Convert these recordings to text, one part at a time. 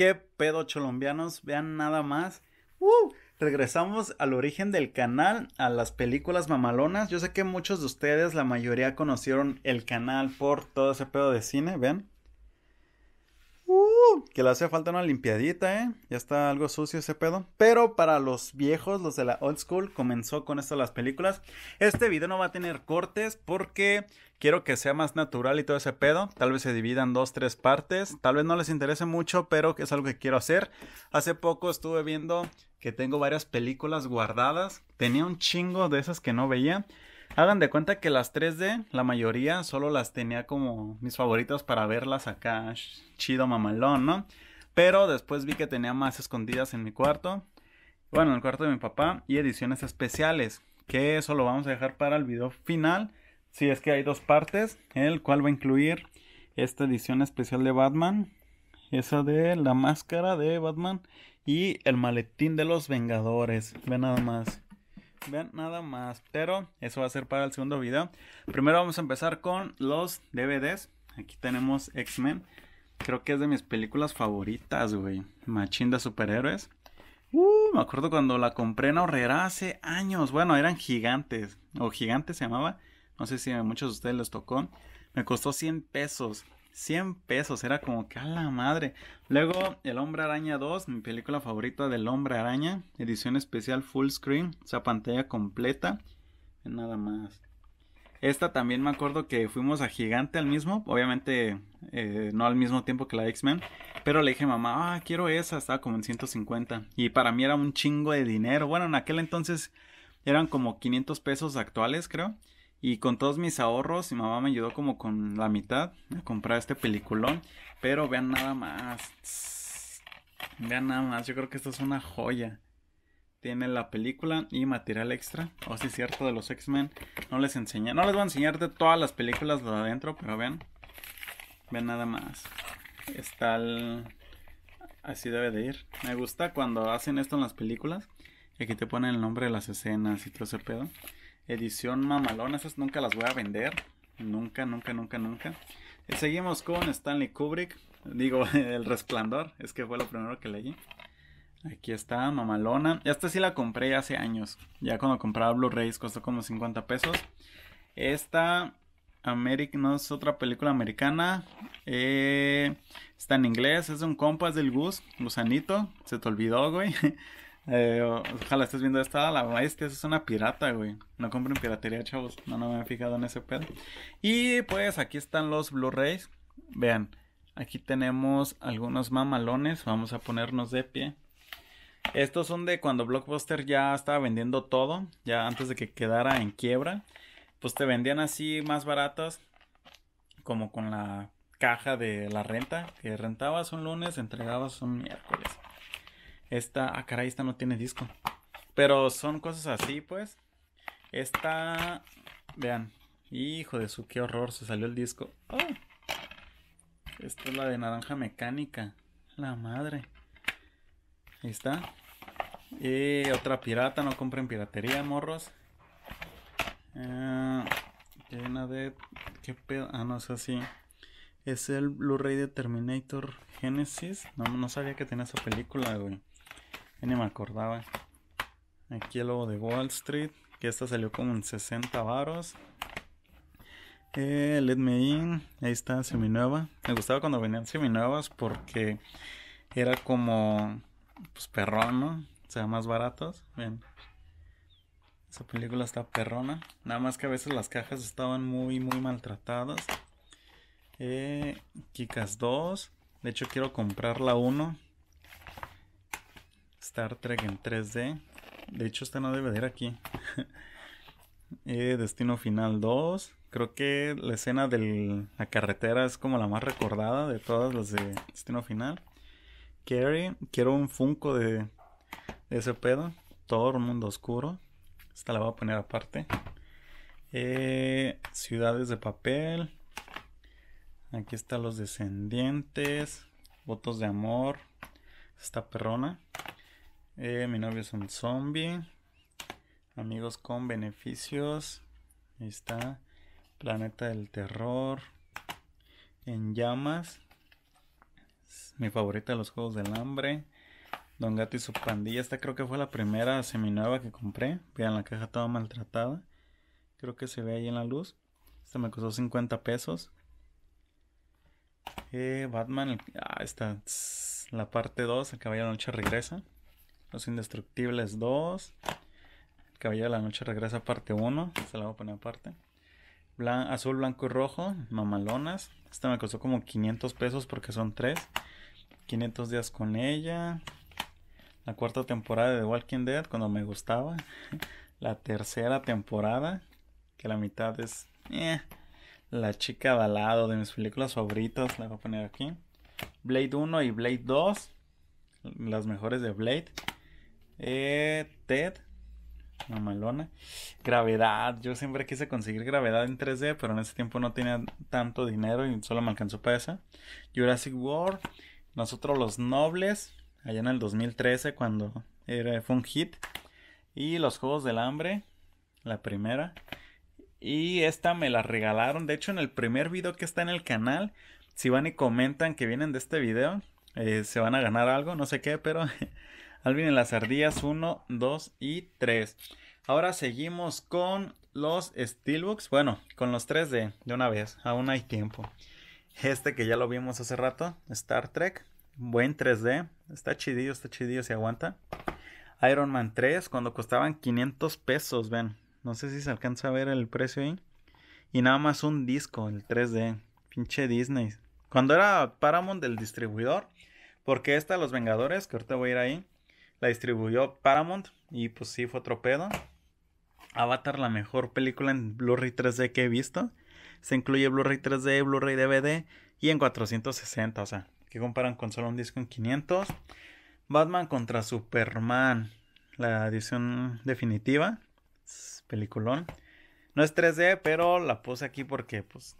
¿Qué pedo, cholombianos? Vean nada más. Regresamos al origen del canal, a las películas mamalonas. Yo sé que muchos de ustedes, la mayoría, conocieron el canal por todo ese pedo de cine, vean que le hace falta una limpiadita, ¿eh? Ya está algo sucio ese pedo. Pero para los viejos, los de la old school, comenzó con esto las películas. Este video no va a tener cortes porque quiero que sea más natural y todo ese pedo. Tal vez se dividan dos, tres partes. Tal vez no les interese mucho, pero es algo que quiero hacer. Hace poco estuve viendo que tengo varias películas guardadas. Tenía un chingo de esas que no veía. Hagan de cuenta que las 3D, la mayoría, solo las tenía como mis favoritas para verlas acá, chido mamalón, ¿no? Pero después vi que tenía más escondidas en mi cuarto, bueno, en el cuarto de mi papá, y ediciones especiales, que eso lo vamos a dejar para el video final, si es que hay dos partes, el cual va a incluir esta edición especial de Batman, esa de la máscara de Batman y el maletín de los Vengadores, ve nada más. Vean nada más. Pero eso va a ser para el segundo video. Primero vamos a empezar con los DVDs. Aquí tenemos X-Men. Creo que es de mis películas favoritas, güey. Machín de superhéroes. Uh, me acuerdo cuando la compré en Horrera hace años. Bueno, eran gigantes. O gigantes se llamaba. No sé si a muchos de ustedes les tocó. Me costó 100 pesos. 100 pesos, era como que a la madre. Luego, El Hombre Araña 2, mi película favorita del Hombre Araña, edición especial full screen, o pantalla completa, nada más. Esta también me acuerdo que fuimos a Gigante al mismo, obviamente eh, no al mismo tiempo que la X-Men, pero le dije mamá, ah, quiero esa, estaba como en 150. Y para mí era un chingo de dinero. Bueno, en aquel entonces eran como 500 pesos actuales, creo. Y con todos mis ahorros, y mamá me ayudó como con la mitad a comprar este peliculón. Pero vean nada más. Vean nada más, yo creo que esto es una joya. Tiene la película y material extra. O si es cierto, de los X-Men. No les enseñé. No les voy a enseñar de todas las películas de adentro, pero vean. Vean nada más. Está el... Así debe de ir. Me gusta cuando hacen esto en las películas. Y aquí te ponen el nombre de las escenas y todo ese pedo edición mamalona. Esas nunca las voy a vender. Nunca, nunca, nunca, nunca. Eh, seguimos con Stanley Kubrick. Digo, El Resplandor. Es que fue lo primero que leí. Aquí está, mamalona. Esta sí la compré hace años. Ya cuando compraba Blu-rays costó como 50 pesos. Esta no es otra película americana. Eh, está en inglés. Es un compas del Gus, gusanito. Se te olvidó, güey. Eh, ojalá estés viendo esta. La es una pirata, güey. No compren piratería, chavos. No, no me he fijado en ese pedo. Y pues aquí están los Blu-rays. Vean, aquí tenemos algunos mamalones. Vamos a ponernos de pie. Estos son de cuando Blockbuster ya estaba vendiendo todo. Ya antes de que quedara en quiebra. Pues te vendían así más baratas. Como con la caja de la renta. Que rentabas un lunes, entregabas un miércoles. Esta, ah, caray, esta no tiene disco. Pero son cosas así, pues. Esta, vean. Hijo de su, qué horror, se salió el disco. Oh. Esta es la de naranja mecánica. La madre. Ahí está. Y otra pirata, no compren piratería, morros. Ah, de... ¿Qué pedo? Ah, no, es así. Es el Blu-ray de Terminator Genesis. No, no sabía que tenía esa película, güey. Ya ni me acordaba. Aquí el logo de Wall Street. Que esta salió como en 60 varos. Eh, Let Me In. Ahí está, seminueva. Me gustaba cuando venían seminuevas porque era como. Pues perrón, O sea, más baratos. Bien. Esa película está perrona. Nada más que a veces las cajas estaban muy, muy maltratadas. Eh, Kikas 2. De hecho, quiero comprar la 1. Star Trek en 3D. De hecho, esta no debe de ir aquí. Eh, Destino Final 2. Creo que la escena de la carretera es como la más recordada de todas las de Destino Final. Carrie, quiero un Funko de, ese pedo. Todo mundo oscuro. Esta la voy a poner aparte. Eh, ciudades de papel. Aquí están los descendientes. Votos de amor. Esta perrona. Eh, mi novio es un zombie. Amigos con beneficios. Ahí está. Planeta del terror. En llamas. mi favorita de los juegos del hambre. Don Gato y su pandilla. Esta creo que fue la primera seminueva que compré. Vean la caja toda maltratada. Creo que se ve ahí en la luz. Esta me costó 50 pesos. Eh, Batman. El, ah, La parte 2. El caballero de noche regresa. Los Indestructibles 2. El Caballero de la Noche regresa parte 1. Se la voy a poner aparte. azul, blanco y rojo. Mamalonas. Esta me costó como 500 pesos porque son 3. 500 días con ella. La cuarta temporada de The Walking Dead cuando me gustaba. La tercera temporada. Que la mitad es... Eh, la chica de al lado de mis películas favoritas. La voy a poner aquí. Blade 1 y Blade 2. Las mejores de Blade. Eh, Ted. Mamalona. Gravedad. Yo siempre quise conseguir gravedad en 3D, pero en ese tiempo no tenía tanto dinero y solo me alcanzó para esa. Jurassic World. Nosotros los nobles. Allá en el 2013 cuando era, fue un hit. Y los Juegos del Hambre. La primera. Y esta me la regalaron. De hecho, en el primer video que está en el canal. Si van y comentan que vienen de este video. Eh, se van a ganar algo. No sé qué, pero. Alvin en las ardillas 1, 2 y 3. Ahora seguimos con los Steelbooks. Bueno, con los 3 d de una vez. Aún hay tiempo. Este que ya lo vimos hace rato, Star Trek. Buen 3D. Está chidillo, está chidillo, se aguanta. Iron Man 3, cuando costaban 500 pesos, ven. No sé si se alcanza a ver el precio ahí. Y nada más un disco, el 3D. Pinche Disney. Cuando era Paramount del distribuidor. Porque esta, Los Vengadores, que ahorita voy a ir ahí. La distribuyó Paramount y pues sí fue otro pedo. Avatar, la mejor película en Blu-ray 3D que he visto. Se incluye Blu-ray 3D, Blu-ray DVD y en 460, o sea, que comparan con solo un disco en 500. Batman contra Superman, la edición definitiva, peliculón. No es 3D, pero la puse aquí porque, pues,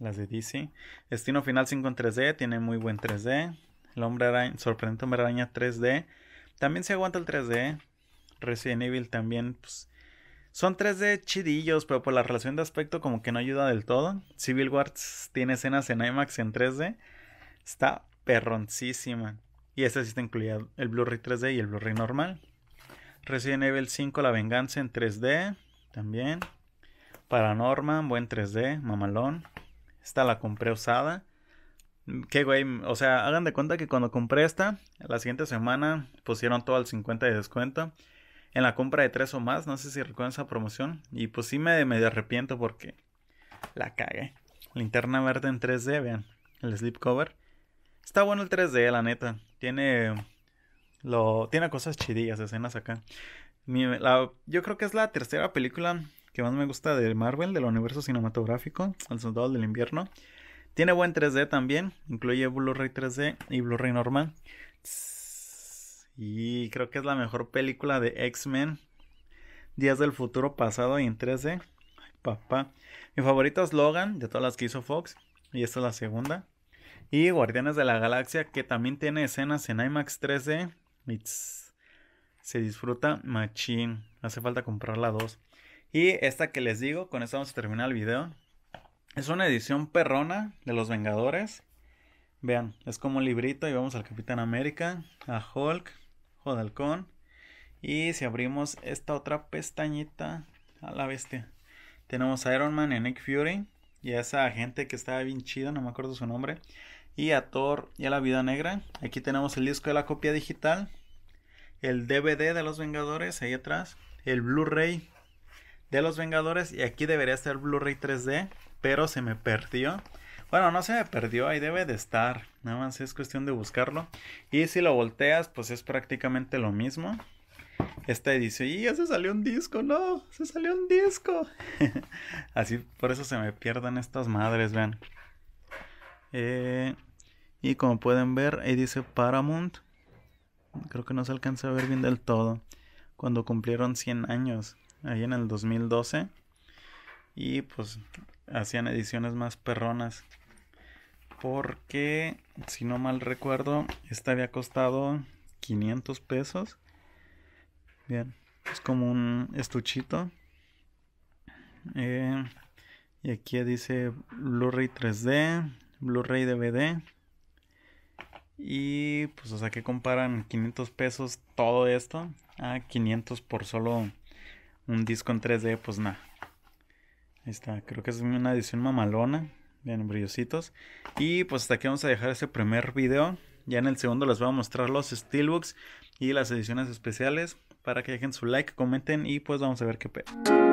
las de DC. Destino Final 5 en 3D, tiene muy buen 3D. El Hombre Araña, Sorprendente Hombre Araña 3D. También se aguanta el 3D. ¿eh? Resident Evil también, pues, son 3D chidillos, pero por la relación de aspecto como que no ayuda del todo. Civil War tiene escenas en IMAX en 3D. Está perroncísima. Y esta sí está incluida el Blu-ray 3D y el Blu-ray normal. Resident Evil 5 La Venganza en 3D también. Paranorman, buen 3D, mamalón. Esta la compré usada. Qué o sea, hagan de cuenta que cuando compré esta, la siguiente semana pusieron todo al 50 de descuento en la compra de tres o más, no sé si recuerdan esa promoción, y pues sí me, me arrepiento porque la cagué. Linterna verde en 3D, vean, el slipcover. cover. Está bueno el 3D, la neta. Tiene lo tiene cosas chidillas, escenas acá. yo creo que es la tercera película que más me gusta de Marvel, del universo cinematográfico, El Soldado del Invierno. Tiene buen 3D también, incluye Blu-ray 3D y Blu-ray normal. Y creo que es la mejor película de X-Men. Días del futuro pasado y en 3D. papá. Mi favorito es Logan, de todas las que hizo Fox. Y esta es la segunda. Y Guardianes de la Galaxia, que también tiene escenas en IMAX 3D. se disfruta machín. Hace falta comprar la 2. Y esta que les digo, con esta vamos a terminar el video. Es una edición perrona de Los Vengadores. Vean, es como un librito y vamos al Capitán América, a Hulk, Jodalcón. Y si abrimos esta otra pestañita, a la bestia. Tenemos a Iron Man y a Nick Fury. Y a esa gente que estaba bien chida... no me acuerdo su nombre. Y a Thor y a la Vida Negra. Aquí tenemos el disco de la copia digital. El DVD de los Vengadores, ahí atrás. El Blu-ray de los Vengadores. Y aquí debería estar Blu-ray 3D pero se me perdió. Bueno, no se me perdió, ahí debe de estar. Nada más es cuestión de buscarlo. Y si lo volteas, pues es prácticamente lo mismo. Esta edición, y ya se salió un disco, no, se salió un disco. Así, por eso se me pierden estas madres, vean. Eh, y como pueden ver, ahí dice Paramount. Creo que no se alcanza a ver bien del todo. Cuando cumplieron 100 años, ahí en el 2012. Y pues hacían ediciones más perronas. Porque, si no mal recuerdo, esta había costado 500 pesos. Bien, es como un estuchito. Eh, y aquí dice Blu-ray 3D, Blu-ray DVD. Y pues, o sea, que comparan 500 pesos todo esto a 500 por solo un disco en 3D, pues nada está, creo que es una edición mamalona, bien brillositos. Y pues hasta aquí vamos a dejar ese primer video. Ya en el segundo les voy a mostrar los steelbooks y las ediciones especiales para que dejen su like, comenten y pues vamos a ver qué pedo.